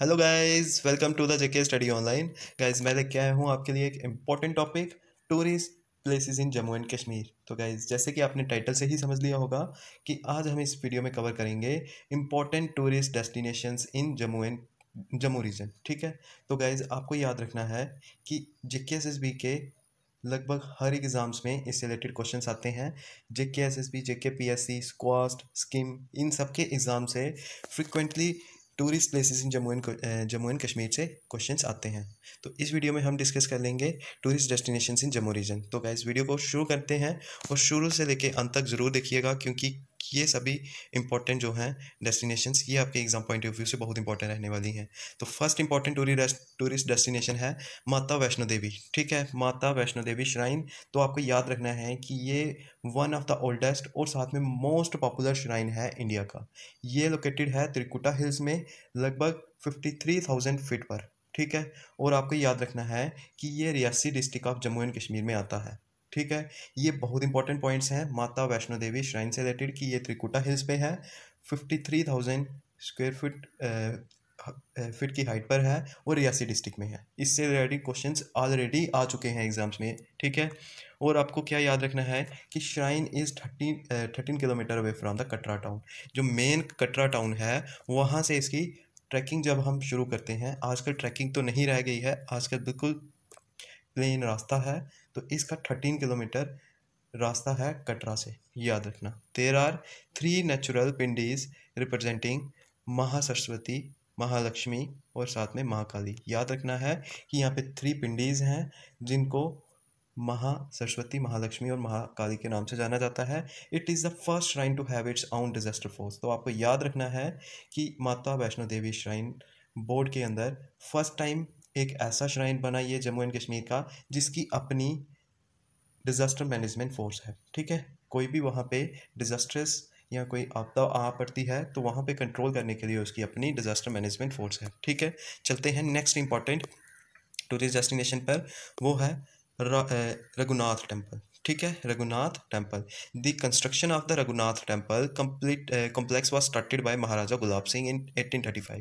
Hello guys welcome to the JK study online guys मैं लेके आया हूँ आपके लिए एक important topic tourist places in Jammu and Kashmir तो गाइस जैसे कि आपने टाइटल से ही समझ लिया होगा कि आज हम इस वीडियो में कवर करेंगे important tourist destinations in Jammu and Jammu region ठीक है तो गाइज़ आपको याद रखना है कि जेके एस एस बी के लगभग हर एग्ज़ाम्स में इससे रिलेटेड क्वेश्चन आते हैं जे के S S B J K P S C स्क्वास्ट स्किम इन सब के एग्ज़ाम से frequently tourist places in Jammu and Jammu and Kashmir से क्वेश्चंस आते हैं तो इस वीडियो में हम डिस्कस कर लेंगे tourist destination in Jammu region तो गाइज वीडियो को शुरू करते हैं और शुरू से लेके अंत तक ज़रूर देखिएगा क्योंकि ये सभी इंपॉर्टेंट जो हैं डेस्टिनेशन ये आपके एग्जाम पॉइंट ऑफ व्यू से बहुत इंपॉर्टेंट रहने वाली हैं तो फर्स्ट इंपॉर्टेंट टूरिस्ट डेस्टिनेशन है माता वैष्णो देवी ठीक है माता वैष्णो देवी श्राइन तो आपको याद रखना है कि ये वन ऑफ द ओल्डेस्ट और साथ में मोस्ट पॉपुलर श्राइन है इंडिया का ये लोकेटेड है त्रिकुटा हिल्स में लगभग फिफ्टी थ्री थाउजेंड फीट पर ठीक है और आपको याद रखना है कि ये Reasi district of Jammu and Kashmir में आता है ठीक है ये बहुत इंपॉर्टेंट पॉइंट्स हैं माता वैष्णो देवी श्राइन से रिलेटेड कि ये त्रिकुटा हिल्स पे है fifty three thousand square feet feet की हाइट पर है और रियासी डिस्ट्रिक्ट में है इससे रिलेटेड क्वेश्चन ऑलरेडी आ चुके हैं एग्जाम्स में ठीक है और आपको क्या याद रखना है कि shrine is thirteen thirteen kilometre away from the Katra town जो मेन कटरा टाउन है वहाँ से इसकी ट्रैकिंग जब हम शुरू करते हैं आजकल ट्रैकिंग तो नहीं रह गई है आजकल बिल्कुल प्लेन रास्ता है तो इसका थर्टीन किलोमीटर रास्ता है कटरा से याद रखना there are three natural pindis representing Mahasaraswati Mahalakshmi और साथ में महाकाली याद रखना है कि यहाँ पे थ्री पिंडीज हैं जिनको महा सरस्वती महालक्ष्मी और महाकाली के नाम से जाना जाता है it is the first shrine to have its own disaster force तो आपको याद रखना है कि माता वैष्णो देवी श्राइन बोर्ड के अंदर फर्स्ट टाइम एक ऐसा श्राइन बना ये जम्मू एंड कश्मीर का जिसकी अपनी डिज़ास्टर मैनेजमेंट फोर्स है ठीक है कोई भी वहाँ पे डिज़ास्ट्रस या कोई आपदा आ पड़ती है तो वहाँ पे कंट्रोल करने के लिए उसकी अपनी डिज़ास्टर मैनेजमेंट फोर्स है ठीक है चलते हैं नेक्स्ट इंपॉर्टेंट टूरिस्ट डेस्टिनेशन पर वो है रघुनाथ टेम्पल ठीक है Raghunath temple the construction of the Raghunath temple complete complex was started by Maharaja Gulab Singh in 1835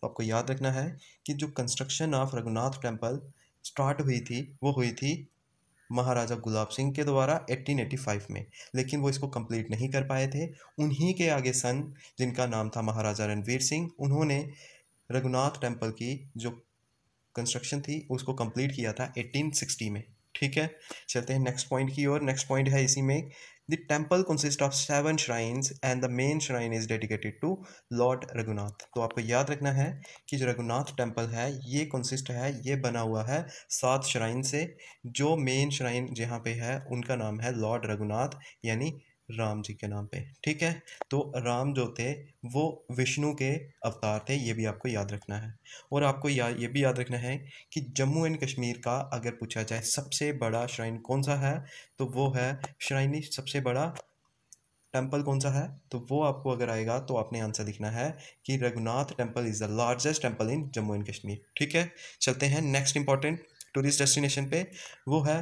तो आपको याद रखना है कि जो construction of Raghunath temple start हुई थी वो हुई थी महाराजा गुलाब सिंह के द्वारा 1885 में लेकिन वो इसको कंप्लीट नहीं कर पाए थे उन्हीं के आगे सन जिनका नाम था महाराजा रणवीर सिंह उन्होंने रघुनाथ टेम्पल की जो कंस्ट्रक्शन थी उसको कंप्लीट किया था 1860 में ठीक है चलते हैं नेक्स्ट पॉइंट की ओर नेक्स्ट पॉइंट है इसी में the temple consist of seven shrines and the main shrine is dedicated to lord Raghunath तो आपको याद रखना है कि जो रघुनाथ टेम्पल है ये कंसिस्ट है ये बना हुआ है सात श्राइन से जो मेन श्राइन जहाँ पे है उनका नाम है लॉर्ड रघुनाथ यानी राम जी के नाम पे ठीक है तो राम जो थे वो विष्णु के अवतार थे ये भी आपको याद रखना है और आपको या ये भी याद रखना है कि जम्मू एंड कश्मीर का अगर पूछा जाए सबसे बड़ा श्राइन कौन सा है तो वो है श्राइनी सबसे बड़ा टेम्पल कौन सा है तो वो आपको अगर आएगा तो आपने आंसर लिखना है कि Raghunath temple is the largest temple in Jammu and Kashmir ठीक है चलते हैं नेक्स्ट इंपॉर्टेंट टूरिस्ट डेस्टिनेशन पे वो है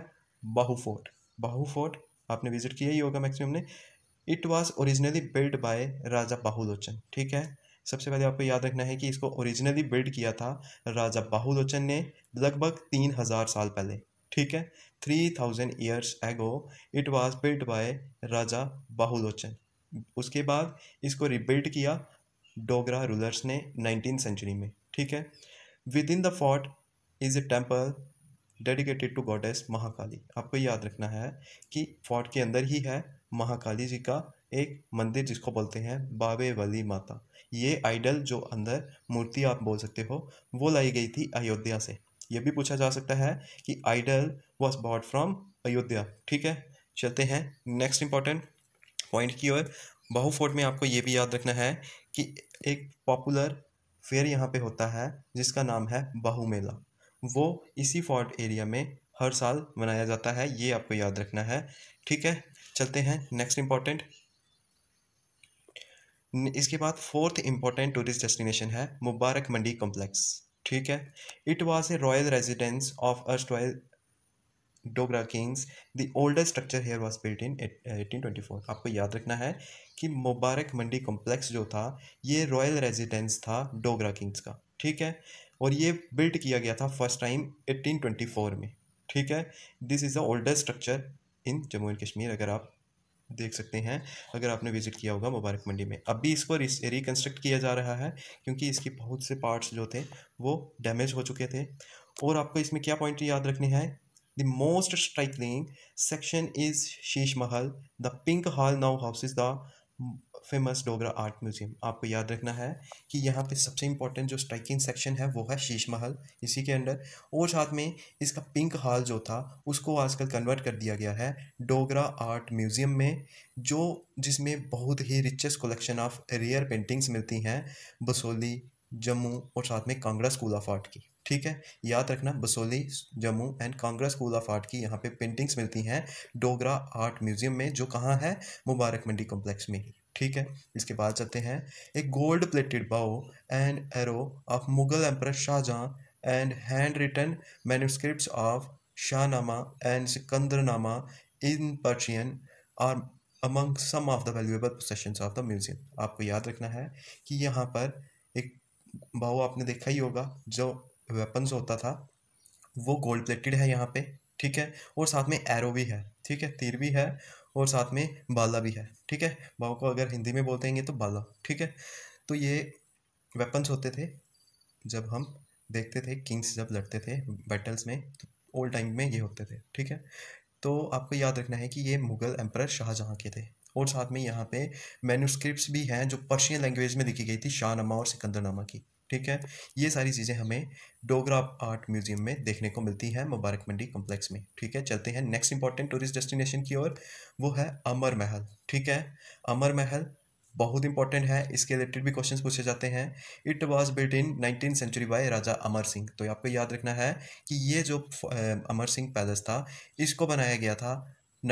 बाहू फोर्ट बाहू फोर्ट आपने विजिट किया ही होगा मैक्सिमम ने it was originally build by Raja Bahulochan ठीक है सबसे पहले आपको याद रखना है कि इसको ओरिजिनली बिल्ड किया था राजा बाहुलोचन ने लगभग तीन हज़ार साल पहले ठीक है three thousand years ago it was build by Raja Bahulochan उसके बाद इसको रिबिल्ड किया डोगरा रूलर्स ने नाइनटीन सेंचुरी में ठीक है within the fort is a temple dedicated to goddess Mahakali आपको याद रखना है कि फोर्ट के अंदर ही है महाकाली जी का एक मंदिर जिसको बोलते हैं बाबे वली माता ये आइडल जो अंदर मूर्ति आप बोल सकते हो वो लाई गई थी अयोध्या से ये भी पूछा जा सकता है कि idol was bought from Ayodhya ठीक है चलते हैं नेक्स्ट इंपॉर्टेंट पॉइंट की ओर बाहू फोर्ट में आपको ये भी याद रखना है कि एक पॉपुलर फेयर यहाँ पे होता है जिसका नाम है बाहू मेला वो इसी फोर्ट एरिया में हर साल मनाया जाता है ये आपको याद रखना है ठीक है चलते हैं नेक्स्ट इम्पॉर्टेंट इसके बाद फोर्थ इम्पॉर्टेंट टूरिस्ट डेस्टिनेशन है मुबारक मंडी कॉम्प्लेक्स ठीक है it was a royal residence of erst royal Dogra kings the oldest structure here was built in eighteen four आपको याद रखना है कि मुबारक मंडी कॉम्प्लेक्स जो था ये रॉयल रेजिडेंस था डोगरा किंग्स का ठीक है और ये बिल्ट किया गया था फर्स्ट टाइम 1824 में ठीक है this is the oldest structure in Jammu and Kashmir अगर आप देख सकते हैं अगर आपने विजिट किया होगा मुबारक मंडी में अब भी इसको रिकन्स्ट्रक्ट किया जा रहा है क्योंकि इसके बहुत से पार्ट्स जो थे वो डैमेज हो चुके थे और आपको इसमें क्या पॉइंट याद रखने हैं the most striking section is Sheesh Mahal the pink hall now houses the famous Dogra art museum आपको याद रखना है कि यहाँ पे सबसे इम्पोर्टेंट जो स्ट्राइकिंग सेक्शन है वो है शीश महल इसी के अंडर और साथ में इसका पिंक हॉल जो था उसको आजकल कन्वर्ट कर दिया गया है डोगरा आर्ट म्यूज़ियम में जो जिसमें बहुत ही richest collection of rare paintings मिलती हैं बसोली जम्मू और साथ में कांगड़ा स्कूल ऑफ आर्ट की ठीक है याद रखना Basohli Jammu and Kangra school of art की यहाँ पे पेंटिंग्स मिलती हैं डोगरा आर्ट म्यूजियम में जो कहाँ है मुबारक मंडी कॉम्प्लेक्स में ही ठीक है इसके बाद जाते हैं एक gold plated bow and arrow of Mughal emperor Shahjahan and hand written manuscript of Shahnama and Sikandarnama in Persian are among some of the valuable possessions of the museum आपको याद रखना है कि यहाँ पर एक बाओ आपने देखा ही होगा जो वेपन्स होता था वो गोल्ड प्लेटेड है यहाँ पे ठीक है और साथ में एरो भी है ठीक है तीर भी है और साथ में बाला भी है ठीक है भाव को अगर हिंदी में बोलते हैं तो बाला ठीक है तो ये वेपन्स होते थे जब हम देखते थे किंग्स जब लड़ते थे बैटल्स में तो ओल्ड टाइम में ये होते थे ठीक है तो आपको याद रखना है कि ये मुगल एम्पर शाहजहाँ के थे और साथ में यहाँ पे मैनुस्क्रिप्ट भी हैं जो पर्शियन लैंग्वेज में लिखी गई थी शाहनामा और सिकंदरनामा की ठीक है ये सारी चीज़ें हमें डोगरा आर्ट म्यूजियम में देखने को मिलती है मुबारक मंडी कम्प्लेक्स में ठीक है चलते हैं नेक्स्ट इंपॉर्टेंट टूरिस्ट डेस्टिनेशन की ओर वो है अमर महल ठीक है अमर महल बहुत इंपॉर्टेंट है इसके रिलेटेड भी क्वेश्चन पूछे जाते हैं it was built in nineteen century by Raja Amar Singh तो आपको याद रखना है कि ये जो अमर सिंह पैलेस था इसको बनाया गया था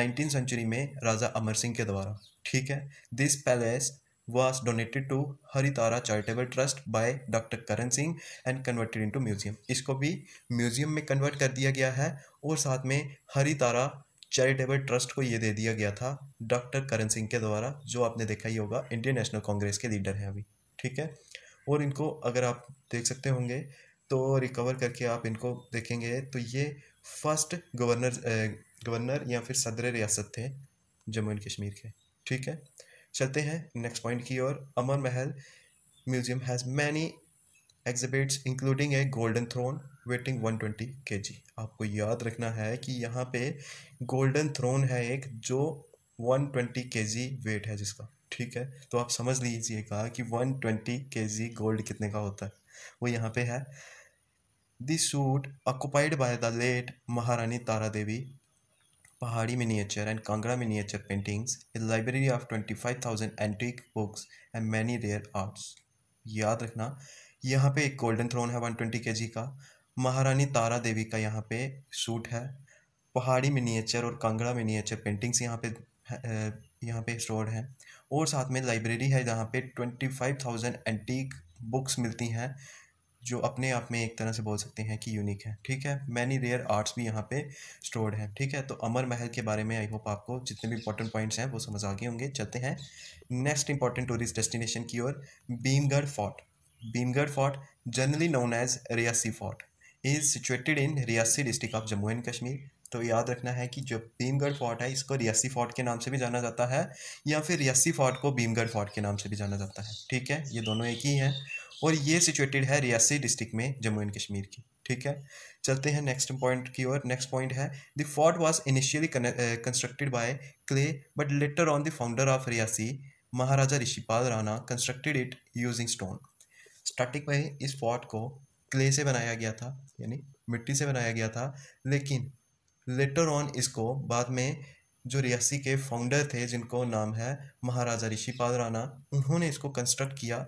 नाइनटीन सेंचुरी में राजा अमर सिंह के द्वारा ठीक है this palace was donated to Haritara Charitable Trust by Dr. Karan Singh and converted into museum. इसको भी म्यूजियम में कन्वर्ट कर दिया गया है और साथ में हरितारा चैरिटेबल ट्रस्ट को ये दे दिया गया था डॉक्टर करण सिंह के द्वारा जो आपने देखा ही होगा इंडियन नेशनल कांग्रेस के लीडर हैं अभी ठीक है और इनको अगर आप देख सकते होंगे तो रिकवर करके आप इनको देखेंगे तो ये फर्स्ट गवर्नर गवर्नर या फिर सदर रियासत थे जम्मू एंड कश्मीर के ठीक है चलते हैं नेक्स्ट पॉइंट की ओर Amar Mahal museum has many exhibits including a golden throne weighing 120 twenty आपको याद रखना है कि यहाँ पे गोल्डन थ्रोन है एक जो 120 ट्वेंटी वेट है जिसका ठीक है तो आप समझ लीजिएगा कि 120 ट्वेंटी गोल्ड कितने का होता है वो यहाँ पे है this suite occupied by the late Maharani Tara Devi Pahari miniature and Kangra miniature paintings a library of 25,000 antique books and many rare arts. याद रखना यहाँ पे एक गोल्डन थ्रोन है 120 kg का महारानी तारा देवी का यहाँ पे सूट है पहाड़ी मिनिएचर और कांगड़ा मिनिएचर पेंटिंग्स यहाँ पे यहाँ पे स्टोर हैं और साथ में लाइब्रेरी है जहाँ पे 25,000 एंटीक बुक्स मिलती हैं जो अपने आप में एक तरह से बोल सकते हैं कि यूनिक है ठीक है मैनी रेयर आर्ट्स भी यहाँ पे स्टोर्ड हैं ठीक है तो अमर महल के बारे में आई होप आपको जितने भी इंपॉर्टेंट पॉइंट्स हैं वो समझ आ गए होंगे चलते हैं नेक्स्ट इंपॉर्टेंट टूरिस्ट डेस्टिनेशन की ओर Bhimgarh fort Bhimgarh fort generally known as Reasi fort is situated in Reasi district of Jammu and Kashmir तो याद रखना है कि जो भीमगढ़ फोर्ट है इसको रियासी फोर्ट के नाम से भी जाना जाता है या फिर रियासी फोर्ट को भीमगढ़ फोर्ट के नाम से भी जाना जाता है ठीक है ये दोनों एक ही हैं और ये सिचुएटेड है रियासी डिस्ट्रिक्ट में जम्मू एंड कश्मीर की ठीक है चलते हैं नेक्स्ट पॉइंट की ओर नेक्स्ट पॉइंट है the fort was initially constructed by clay but later on the founder of Reasi Maharaja Rishipal Rana constructed it using stone starting में इस फोर्ट को क्ले से बनाया गया था यानी मिट्टी से बनाया गया था लेकिन लेटर ऑन इसको बाद में जो रियासी के फाउंडर थे जिनको नाम है महाराजा ऋषिपाल राणा उन्होंने इसको कंस्ट्रक्ट किया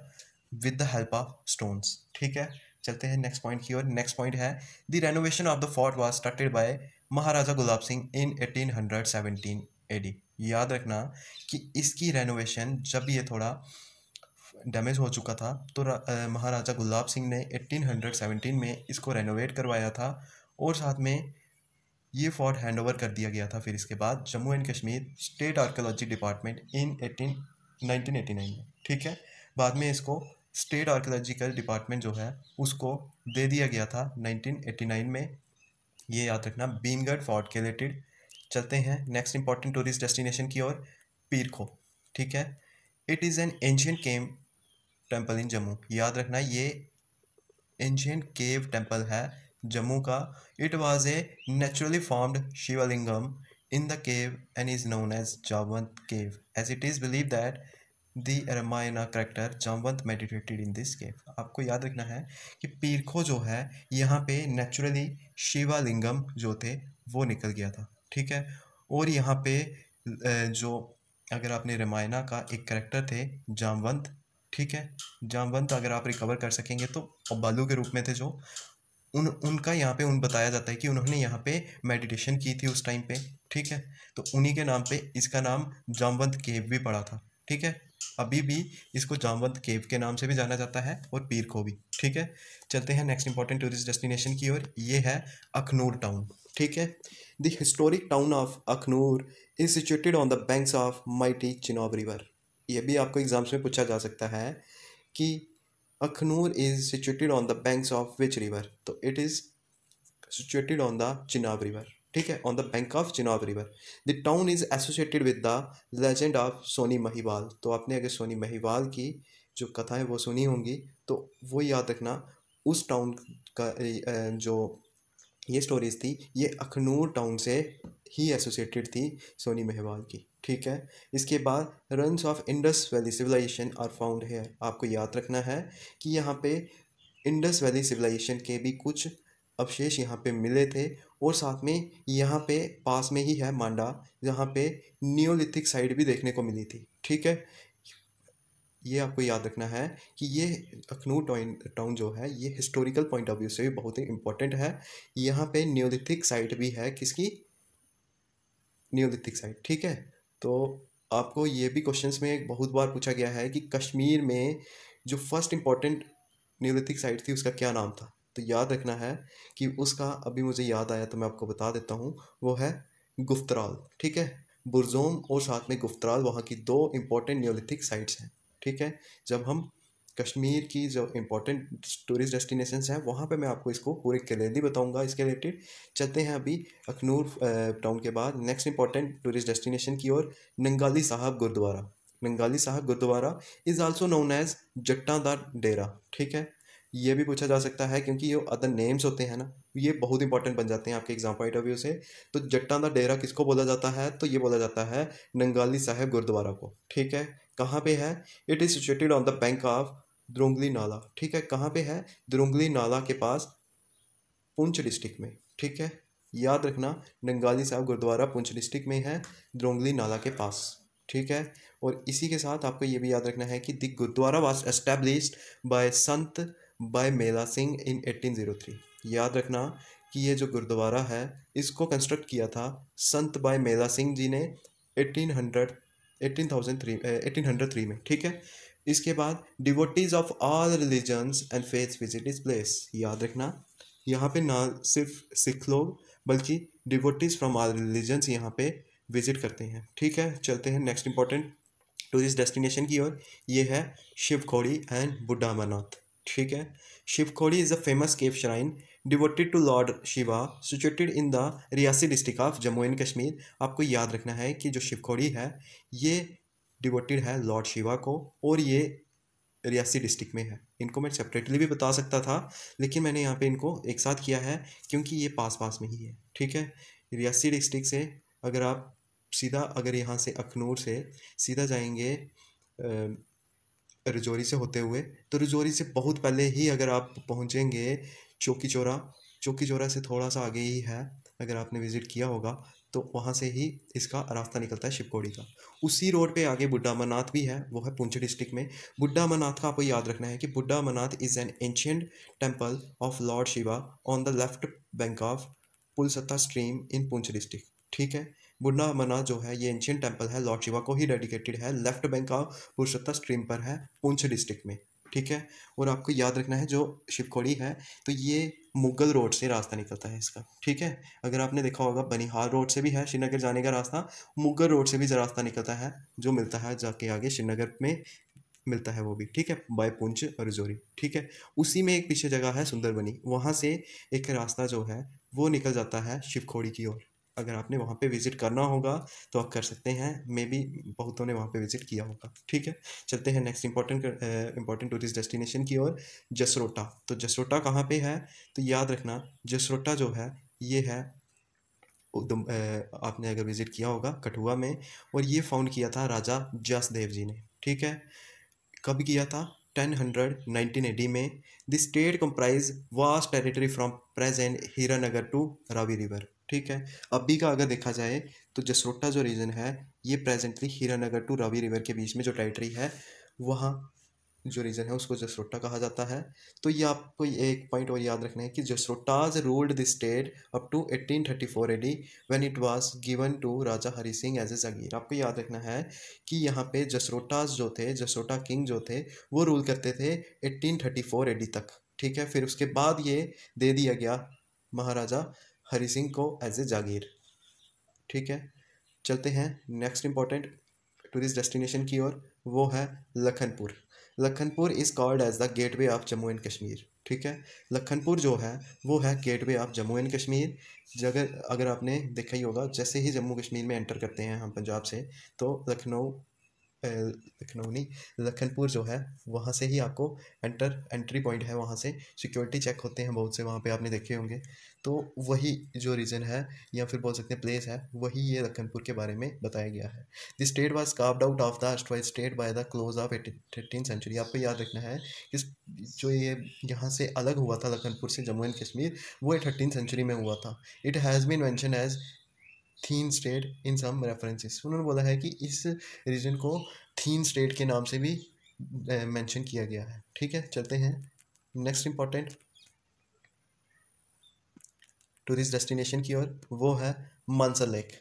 with the help of stones ठीक है चलते हैं नेक्स्ट पॉइंट की ओर नेक्स्ट पॉइंट है the renovation of the fort was started by Maharaja Gulab Singh in eighteen hundred a AD याद रखना कि इसकी रेनोवेशन जब ये थोड़ा डैमेज हो चुका था तो महाराजा गुलाब सिंह ने हंड्रेड सेवनटीन में इसको रेनोवेट करवाया था और साथ में ये फोर्ट हैंड ओवर कर दिया गया था फिर इसके बाद Jammu and Kashmir state archaeology department in eighteen nineteen eighty nine में ठीक है बाद में इसको स्टेट आर्कोलॉजिकल डिपार्टमेंट जो है उसको दे दिया गया था 1989 में ये याद रखना भीमगढ़ फोर्ट के रिलेटेड चलते हैं नेक्स्ट इंपॉर्टेंट टूरिस्ट डेस्टिनेशन की ओर पीरखो ठीक है it is an ancient cave temple in Jammu याद रखना ये एंशियन केव टेम्पल है जम्मू का it was a naturally formed Shivalingam in the cave and is known as Jamvant cave as it is believe that the Ramayana character Jamvant meditated in this cave आपको याद रखना है कि पीरखो जो है यहाँ पे नेचुरली शिवालिंगम जो थे वो निकल गया था ठीक है और यहाँ पे जो अगर आपने रामायणा का एक करेक्टर थे जामवंत ठीक है जामवंत अगर आप रिकवर कर सकेंगे तो बालू के रूप में थे जो उन उनका यहाँ पे उन बताया जाता है कि उन्होंने यहाँ पे मेडिटेशन की थी उस टाइम पे ठीक है तो उन्हीं के नाम पे इसका नाम जामवंत केव भी पड़ा था ठीक है अभी भी इसको जामवंत केव के नाम से भी जाना जाता है और पीर को भी ठीक है चलते हैं नेक्स्ट इंपॉर्टेंट टूरिस्ट डेस्टिनेशन की ओर ये है अखनूर टाउन ठीक है the historic town of Akhnoor is situated on the banks of mighty Chenab river ये भी आपको एग्जाम्स में पूछा जा सकता है कि Akhnoor is situated on the banks of which river तो it is situated on the Chenab river ठीक है on the bank of Chenab river the town is associated with the legend of Sohni Mahiwal तो आपने अगर सोनी महिवाल की जो कथा है वो सुनी होंगी तो वो याद रखना उस टाउन का जो ये स्टोरीज थी ये अखनूर टाउन से ही एसोसिएटेड थी सोनी मेहवाल की ठीक है इसके बाद ruins of Indus valley civilization are found here आपको याद रखना है कि यहाँ पे इंडस वैली सिविलाइजेशन के भी कुछ अवशेष यहाँ पे मिले थे और साथ में यहाँ पे पास में ही है मांडा जहाँ पे नियोलिथिक साइड भी देखने को मिली थी ठीक है ये आपको याद रखना है कि ये अखनूर टाउन जो है ये हिस्टोरिकल पॉइंट ऑफ व्यू से भी बहुत ही इम्पोर्टेंट है यहाँ पे नियोलिथिक साइट भी है किसकी नियोलिथिक साइट ठीक है तो आपको ये भी क्वेश्चंस में बहुत बार पूछा गया है कि कश्मीर में जो फर्स्ट इम्पॉर्टेंट नियोलिथिक साइट थी उसका क्या नाम था तो याद रखना है कि उसका अभी मुझे याद आया तो मैं आपको बता देता हूँ वो है गुफ्तराल ठीक है बुरजोम और साथ में गुफ्तराल वहाँ की दो इम्पोर्टेंट न्योलिथिक साइट्स हैं ठीक है जब हम कश्मीर की जो इम्पोर्टेंट टूरिस्ट डेस्टिनेशंस हैं वहाँ पे मैं आपको इसको पूरे क्लियरली बताऊँगा इसके रिलेटेड चलते हैं अभी अखनूर टाउन के बाद नेक्स्ट इंपॉर्टेंट टूरिस्ट डेस्टिनेशन की ओर नंगाली Sahib gurdwara Nangali Sahib gurdwara is also known as Jatta Dera ठीक है ये भी पूछा जा सकता है क्योंकि ये अदर नेम्स होते हैं ना ये बहुत इंपॉर्टेंट बन जाते हैं आपके एग्जाम पॉइंट ऑफ व्यू से तो जट्टा का डेरा किसको बोला जाता है तो ये बोला जाता है नंगाली साहेब गुरुद्वारा को ठीक है कहाँ पे है it is situated on the bank of Drungli Nallah ठीक है कहाँ पे है द्रोंगली नाला के पास पुंछ डिस्ट्रिक्ट में ठीक है याद रखना नंगाली साहब गुरुद्वारा पुंछ डिस्ट्रिक्ट में है द्रोंगली नाला के पास ठीक है और इसी के साथ आपको ये भी याद रखना है कि the gurdwara was established by Sant by Mela Singh in 1803 याद रखना कि ये जो गुरुद्वारा है इसको कंस्ट्रक्ट किया था संत बाय मेला सिंह जी ने 1800 1803 में ठीक है इसके बाद devotees of all religions and faith visit इस प्लेस याद रखना यहाँ पे ना सिर्फ सिख लोग बल्कि डिवोटीज फ्रॉम ऑल रिलीजन्स यहाँ पे विजिट करते हैं ठीक है चलते हैं नेक्स्ट इंपॉर्टेंट टूरिस्ट डेस्टिनेशन की ओर ये है शिव खोड़ी एंड बुढ़ा ठीक है Shivkhori is a famous cave shrine devoted to lord Shiva situated in the Reasi district of Jammu and Kashmir आपको याद रखना है कि जो शिवखोड़ी है ये डिवोटेड है लॉर्ड शिवा को और ये रियासी डिस्ट्रिक्ट में है इनको मैं सेपरेटली भी बता सकता था लेकिन मैंने यहाँ पे इनको एक साथ किया है क्योंकि ये पास पास में ही है ठीक है रियासी डिस्ट्रिक्ट से अगर आप सीधा अगर यहाँ से अखनूर से सीधा जाएंगे रजौरी से होते हुए तो रजौरी से बहुत पहले ही अगर आप पहुँचेंगे चौकी चौरा चौकी चौरा से थोड़ा सा आगे ही है अगर आपने विज़िट किया होगा तो वहाँ से ही इसका रास्ता निकलता है शिवकोड़ी का उसी रोड पे आगे बुड्ढा अमरनाथ भी है वो है पुंछ डिस्ट्रिक्ट में बुड्ढा अमरनाथ का आपको याद रखना है कि Buddha Amarnath is an ancient temple of lord Shiva on the left bank of Pulsatta stream in Poonch district ठीक है बुन्ना मना जो है ये एंशियन टेम्पल है लॉर्ड शिवा को ही डेडिकेटेड है लेफ्ट बैंक का पुरुषोत्ता स्ट्रीम पर है पूंछ डिस्ट्रिक्ट में ठीक है और आपको याद रखना है जो शिवखोड़ी है तो ये मुगल रोड से रास्ता निकलता है इसका ठीक है अगर आपने देखा होगा बनिहाल रोड से भी है श्रीनगर जाने का रास्ता मुगल रोड से भी रास्ता निकलता है जो मिलता है जाके आगे श्रीनगर में मिलता है वो भी ठीक है बाय पुंछ और रिजोरी ठीक है उसी में एक पीछे जगह है सुंदरबनी वहाँ से एक रास्ता जो है वो निकल जाता है शिवखोड़ी की ओर अगर आपने वहाँ पे विज़िट करना होगा तो आप कर सकते हैं मे बी बहुतों ने वहाँ पे विज़िट किया होगा ठीक है चलते हैं next important important tourist destination की ओर जसरोटा तो जसरोटा कहाँ पे है तो याद रखना जसरोटा जो है ये है आपने अगर विज़िट किया होगा कठुआ में और ये फाउंड किया था राजा जस जी ने ठीक है कब किया था टेन हंड्रेड नाइनटीन एटी में the state comprise vast territory from present Hiranagar to Ravi river ठीक है अभी का अगर देखा जाए तो जसरोटा जो रीजन है ये presently Hiranagar to Ravi river के बीच में जो टेरिटरी है वहाँ जो रीजन है उसको जसरोटा कहा जाता है तो ये आपको एक पॉइंट और याद रखना है कि Jasrotas ruled the state up to 1834 AD when it was given to Raja Hari Singh as a jagir आपको याद रखना है कि यहाँ पे जसरोटाज जो थे जसरोटा किंग जो थे वो रूल करते थे 1834 एडी तक ठीक है फिर उसके बाद ये दे दिया गया महाराजा हरी सिंह को एज ए जागीर ठीक है चलते हैं नेक्स्ट इम्पॉर्टेंट टूरिस्ट डेस्टिनेशन की ओर वो है Lakhanpur Lakhanpur is called as the gateway of Jammu and Kashmir ठीक है लखनपुर जो है वो है gateway of Jammu and Kashmir जगह अगर आपने देखा ही होगा जैसे ही जम्मू कश्मीर में एंटर करते हैं हम पंजाब से तो लखनऊ लखनऊनी लखनपुर जो है वहाँ से ही आपको एंटर एंट्री पॉइंट है वहाँ से सिक्योरिटी चेक होते हैं बहुत से वहाँ पे आपने देखे होंगे तो वही जो रीजन है या फिर बोल सकते हैं प्लेस है वही ये लखनपुर के बारे में बताया गया है the state was carved out of the अस्टवाइज state by the close of thirteen century आपको याद रखना है कि जो ये यहाँ से अलग हुआ था लखनपुर से जम्मू एंड कश्मीर वो थर्टीन सेंचुरी में हुआ था it has been mention as Thein state in some references उन्होंने बोला है कि इस रीजन को थीन स्टेट के नाम से भी मेंशन किया गया है ठीक है चलते हैं नेक्स्ट इम्पॉर्टेंट टूरिस्ट डेस्टिनेशन की ओर वो है Mansar lake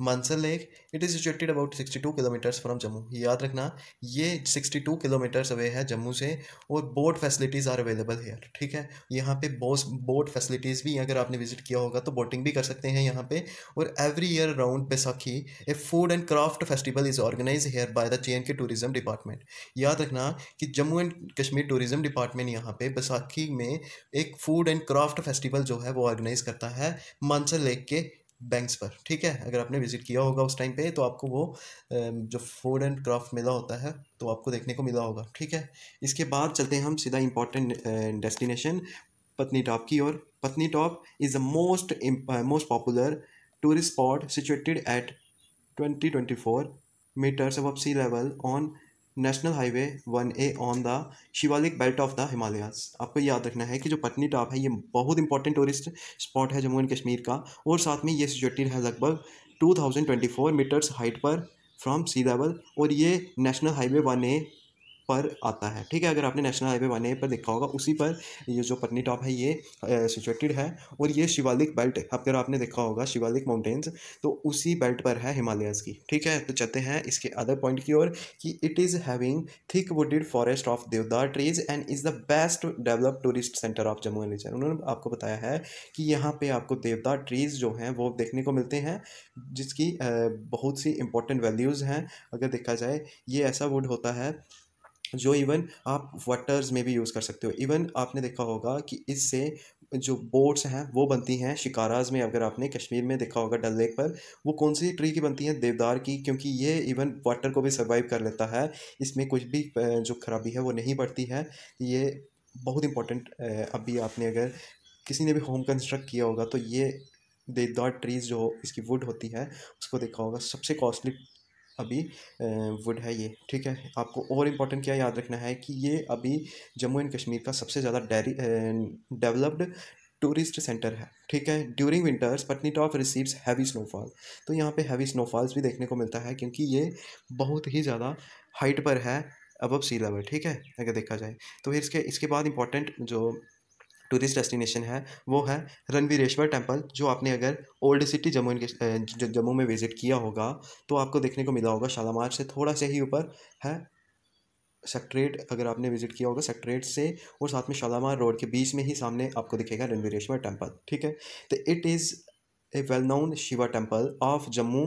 Mansar lake it is situated about 62 kilometers from Jammu याद रखना ये 62 किलोमीटर्स अवे है जम्मू से और boat facilities are available here ठीक है यहाँ पे बोस बोट फैसिलिटीज़ भी अगर आपने विजिट किया होगा तो बोटिंग भी कर सकते हैं यहाँ पे और every year round Baisakhi a food and craft festival is organize here by the J and K tourism department याद रखना कि Jammu and Kashmir tourism department यहाँ पे बैसाखी में एक फूड एंड क्राफ्ट फेस्टिवल जो है वो ऑर्गेनाइज करता है मानसर लेक के बैंक्स पर ठीक है अगर आपने विजिट किया होगा उस टाइम पे तो आपको वो जो फूड एंड क्राफ्ट मेला होता है तो आपको देखने को मिला होगा ठीक है इसके बाद चलते हैं हम सीधा इंपॉर्टेंट डेस्टिनेशन पत्नी टॉप की ओर top is the most most popular tourist spot situated at twenty twenty four meters above sea level on national highway one A on the Shivalik belt of the Himalayas आपको याद रखना है कि जो पटनी टॉप है ये बहुत इंपॉर्टेंट टूरिस्ट स्पॉट है जम्मू एंड कश्मीर का और साथ में ये सिचुएटेड है लगभग two thousand twenty four meters height पर फ्रॉम सी लेवल और ये नेशनल हाईवे वन ए पर आता है ठीक है अगर आपने नेशनल हाईवे वन ए पर देखा होगा उसी पर ये जो पटनी टॉप है ये सिचुएटेड है और ये शिवालिक बेल्ट अगर आपने देखा होगा शिवालिक माउंटेन्स तो उसी बेल्ट पर है हिमालयस की ठीक है तो चलते हैं इसके अदर पॉइंट की ओर कि it is having thick wooded forest of deodar trees and is the best develop tourist center of Jammu and Kashmir उन्होंने आपको बताया है कि यहाँ पर आपको देवदार ट्रीज़ जो हैं वो देखने को मिलते हैं जिसकी बहुत सी इंपॉर्टेंट वैल्यूज़ हैं अगर देखा जाए ये ऐसा वुड होता है जो इवन आप वाटर्स में भी यूज़ कर सकते हो इवन आपने देखा होगा कि इससे जो बोट्स हैं वो बनती हैं शिकाराज में अगर आपने कश्मीर में देखा होगा डल लेक पर वो कौन सी ट्री की बनती है देवदार की क्योंकि ये इवन वाटर को भी सर्वाइव कर लेता है इसमें कुछ भी जो खराबी है वो नहीं पड़ती है ये बहुत इंपॉर्टेंट अभी आपने अगर किसी ने भी होम कंस्ट्रक्ट किया होगा तो ये देवदार ट्रीज़ जो इसकी वुड होती है उसको देखा होगा सबसे कॉस्टली अभी वुड है ये ठीक है आपको और इम्पोर्टेंट क्या याद रखना है कि ये अभी जम्मू एंड कश्मीर का सबसे ज़्यादा डेरी डेवलप्ड टूरिस्ट सेंटर है ठीक है during winters Patnitop receives heavy snowfall तो यहाँ पे हैवी स्नोफॉल्स भी देखने को मिलता है क्योंकि ये बहुत ही ज़्यादा हाइट पर है अबव सी लेवल ठीक है अगर देखा जाए तो फिर इसके इसके बाद इंपॉर्टेंट जो टूरिस्ट डेस्टिनेशन है वो है रणवीरेश्वर टेम्पल जो आपने अगर ओल्ड सिटी जम्मू जम्मू में विज़िट किया होगा तो आपको देखने को मिला होगा शालामार से थोड़ा सा ही ऊपर है सेक्ट्रेट अगर आपने विजिट किया होगा सेक्ट्रेट से और साथ में शालामार रोड के बीच में ही सामने आपको दिखेगा रणवीरेश्वर टेम्पल ठीक है तो it is a well known Shiva temple of Jammu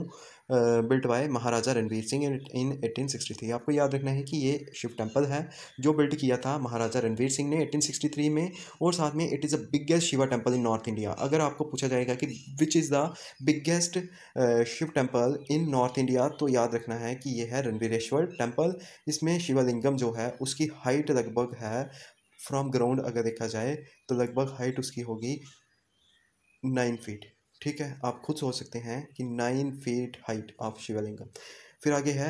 built by Maharaja Ranbir Singh in 1863 आपको याद रखना है कि ये शिव टेम्पल है जो बिल्ट किया था महाराजा रणवीर सिंह ने 1863 में और साथ में it is the biggest Shiva temple in north India अगर आपको पूछा जाएगा कि which is the biggest Shiv temple in north India तो याद रखना है कि ये है रणवीरेश्वर टेम्पल इसमें शिवालिंगम जो है उसकी हाइट लगभग है फ्रॉम ग्राउंड अगर देखा जाए तो लगभग हाइट उसकी होगी नाइन फीट ठीक है आप खुद सोच सकते हैं कि nine feet height of Shivalingam फिर आगे है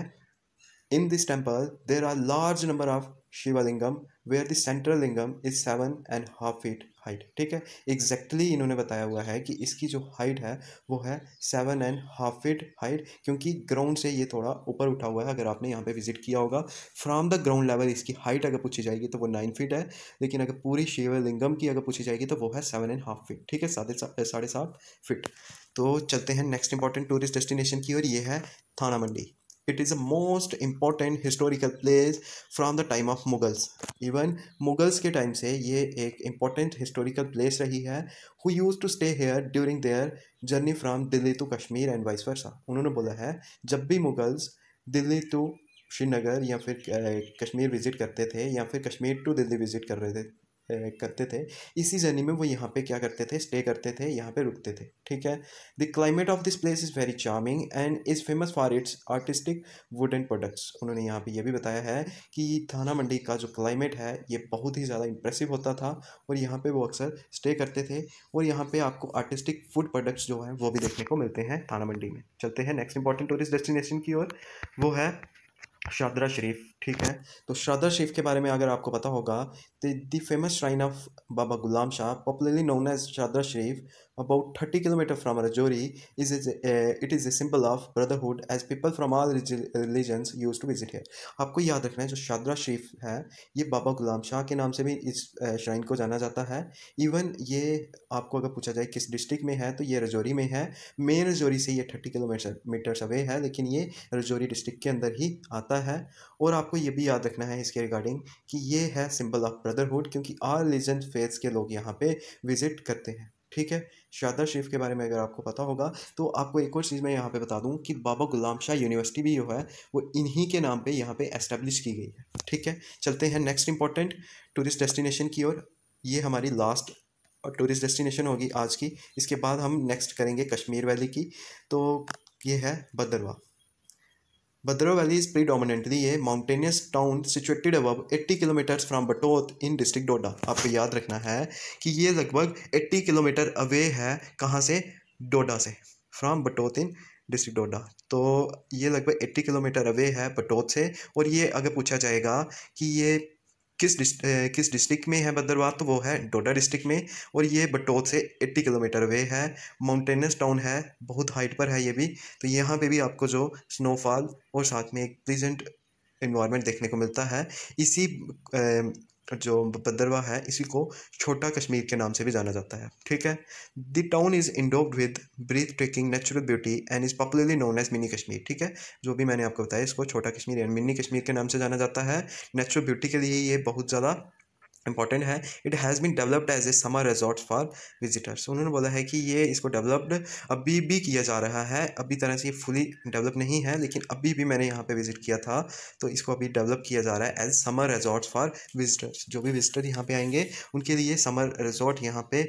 in this temple there are large number of Shivalingam where the central lingam is seven and half feet height ठीक है एग्जैक्टली exactly इन्होंने बताया हुआ है कि इसकी जो हाइट है वो है seven and half feet height क्योंकि ग्राउंड से ये थोड़ा ऊपर उठा हुआ है अगर आपने यहाँ पे विजिट किया होगा फ्रॉम द ग्राउंड लेवल इसकी हाइट अगर पूछी जाएगी तो वो नाइन फिट है लेकिन अगर पूरी शिवलिंगम की अगर पूछी जाएगी तो वो है सेवन एंड हाफ फिट ठीक है साढ़े साढ़े सात फिट तो चलते हैं नेक्स्ट इंपॉर्टेंट टूरिस्ट डेस्टिनेशन की और ये है Thana Mandi it is a most important historical place from the time of Mughals even Mughals के टाइम से ये एक important हिस्टोरिकल प्लेस रही है who use to stay here during their journey from Delhi to Kashmir and vice versa उन्होंने बोला है जब भी मुगल्स दिल्ली टू श्रीनगर या फिर कश्मीर विज़िट करते थे या फिर कश्मीर टू दिल्ली विज़िट कर रहे थे करते थे इसी जर्नी में वो यहाँ पे क्या करते थे स्टे करते थे यहाँ पे रुकते थे ठीक है the climate of this place is very charming and is famous for its artistic wood and products उन्होंने यहाँ पे ये भी बताया है कि थाना मंडी का जो क्लाइमेट है ये बहुत ही ज़्यादा इंप्रेसिव होता था और यहाँ पर वो अक्सर स्टे करते थे और यहाँ पर आपको आर्टिस्टिक फूड प्रोडक्ट्स जो हैं वो भी देखने को मिलते हैं थाना मंडी में चलते हैं नेक्स्ट इंपॉर्टेंट टूरिस्ट डेस्टिनेशन की ओर वो है शादरा शरीफ ठीक है तो श्रद्धा शिव के बारे में अगर आपको पता होगा तो the famous shrine of Baba Ghulam Shah popularly known as श्रद्धा Sharif about thirty kilometer from Rajouri is is it is a simple of brotherhood as people from all religions use to visit here आपको याद रखना है जो शादरा शरीफ है ये बाबा गुलाम शाह के नाम से भी इस श्राइन uh, को जाना जाता है इवन ये आपको अगर पूछा जाए किस डिस्ट्रिक्ट में है तो ये रजौरी में है मेन रजौरी से ये थर्टी किलोमीटर मीटर्स अवे है लेकिन ये रजौरी डिस्ट्रिक्ट के अंदर ही आता है और आपको आपको ये भी याद रखना है इसके रिगार्डिंग कि ये है सिंबल ऑफ ब्रदरहुड क्योंकि आर रिलीजन फेथ्स के लोग यहाँ पे विजिट करते हैं ठीक है शादा शरीफ के बारे में अगर आपको पता होगा तो आपको एक और चीज़ मैं यहाँ पे बता दूँ कि बाबा गुलाम शाह यूनिवर्सिटी भी जो है वो इन्हीं के नाम पे यहाँ पे एस्टेब्लिश की गई है ठीक है चलते हैं नेक्स्ट इंपॉर्टेंट टूरिस्ट डेस्टिनेशन की ओर ये हमारी लास्ट और टूरिस्ट डेस्टिनेशन होगी आज की इसके बाद हम नेक्स्ट करेंगे कश्मीर वैली की तो ये है Bhaderwah Bhadra Valley is predominantly a mountainous town situated above 80 kilometers from Batoth in district Doda. आपको याद रखना है कि ये लगभग 80 किलोमीटर अवे है कहाँ से डोडा से फ्रॉम बटोथ इन डिस्ट्रिक्ट डोडा तो ये लगभग 80 किलोमीटर अवे है बटोथ से और ये अगर पूछा जाएगा कि ये किस डिस्ट किस डिस्ट्रिक्ट में है भद्रवाह तो वो है डोडा डिस्ट्रिक्ट में और ये बटोत से 80 किलोमीटर वे है माउंटेनस टाउन है बहुत हाइट पर है ये भी तो यहाँ पे भी आपको जो स्नोफॉल और साथ में एक प्लीजेंट इन्वायरमेंट देखने को मिलता है इसी जो भद्रवा है इसी को छोटा कश्मीर के नाम से भी जाना जाता है ठीक है the town is endowed with breathtaking natural beauty and is popularly known as mini Kashmir ठीक है जो भी मैंने आपको बताया इसको छोटा कश्मीर एंड मिनी कश्मीर के नाम से जाना जाता है नेचुरल ब्यूटी के लिए ये बहुत ज़्यादा इंपॉर्टेंट है it has been developed as a summer resort for visitors उन्होंने बोला है कि ये इसको डेवलप्ड अभी भी किया जा रहा है अभी तरह से ये फुली डेवलप नहीं है लेकिन अभी भी मैंने यहाँ पे विजिट किया था तो इसको अभी डेवलप किया जा रहा है as summer resort for visitors जो भी विजिटर यहाँ पे आएंगे उनके लिए समर रिजॉर्ट यहाँ पे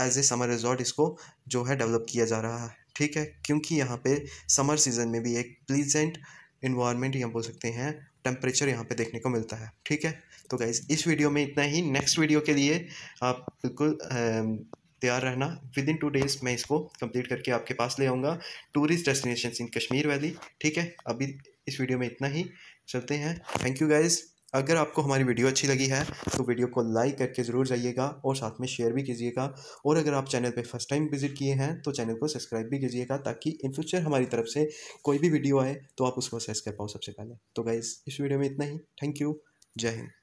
एज ए समर रिजॉर्ट इसको जो है डेवलप किया जा रहा है ठीक है क्योंकि यहाँ पे समर सीजन में भी एक प्लीजेंट इन्वायरमेंट यहाँ बोल सकते हैं टेम्परेचर यहाँ पे देखने को मिलता है ठीक है तो गाइज इस वीडियो में इतना ही नेक्स्ट वीडियो के लिए आप बिल्कुल तैयार रहना विद इन टू डेज़ मैं इसको कंप्लीट करके आपके पास ले आऊँगा tourist destination in Kashmir valley ठीक है अभी इस वीडियो में इतना ही चलते हैं थैंक यू गाइज़ अगर आपको हमारी वीडियो अच्छी लगी है तो वीडियो को लाइक करके ज़रूर जाइएगा और साथ में शेयर भी कीजिएगा और अगर आप चैनल पे फर्स्ट टाइम विजिट किए हैं तो चैनल को सब्सक्राइब भी कीजिएगा ताकि इन फ्यूचर हमारी तरफ से कोई भी वीडियो आए तो आप उसको सेस कर पाओ सबसे पहले तो गाइज़ इस वीडियो में इतना ही थैंक यू जय हिंद